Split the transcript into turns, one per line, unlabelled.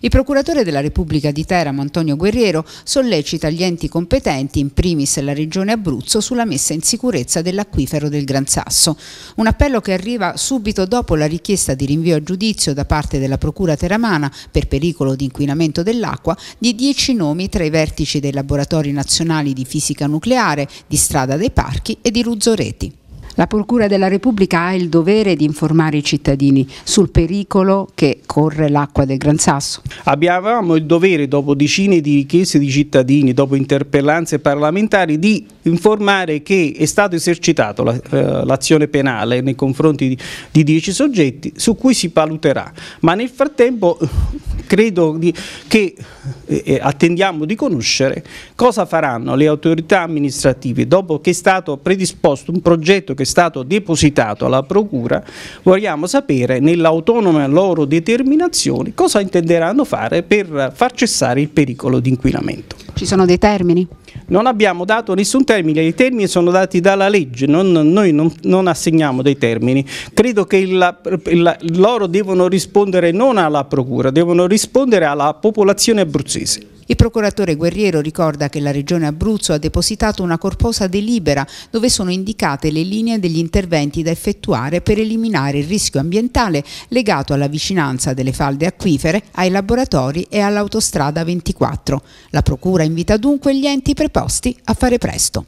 Il procuratore della Repubblica di Teramo, Antonio Guerriero, sollecita gli enti competenti, in primis la Regione Abruzzo, sulla messa in sicurezza dell'acquifero del Gran Sasso. Un appello che arriva subito dopo la richiesta di rinvio a giudizio da parte della Procura teramana per pericolo di inquinamento dell'acqua di dieci nomi tra i vertici dei laboratori nazionali di fisica nucleare, di Strada dei Parchi e di Ruzzoreti. La Procura della Repubblica ha il dovere di informare i cittadini sul pericolo che corre l'acqua del Gran
Sasso. Abbiamo il dovere, dopo decine di richieste di cittadini, dopo interpellanze parlamentari, di informare che è stato esercitato eh, l'azione eh, penale nei confronti di, di dieci soggetti su cui si valuterà, ma nel frattempo credo di, che eh, eh, attendiamo di conoscere cosa faranno le autorità amministrative dopo che è stato predisposto un progetto che è stato depositato alla Procura, vogliamo sapere nell'autonoma loro determinazione cosa intenderanno fare per far cessare il pericolo di inquinamento. Ci
sono dei termini?
Non abbiamo dato nessun termine, i termini sono dati dalla legge, non, noi non, non, assegniamo dei termini. Credo che il, il, loro devono rispondere non alla procura, devono rispondere alla popolazione abruzzese.
Il procuratore Guerriero ricorda che la Regione Abruzzo ha depositato una corposa delibera dove sono indicate le linee degli interventi da effettuare per eliminare il rischio ambientale legato alla vicinanza delle falde acquifere, ai laboratori e all'autostrada 24. La Procura invita dunque gli enti preposti a fare presto.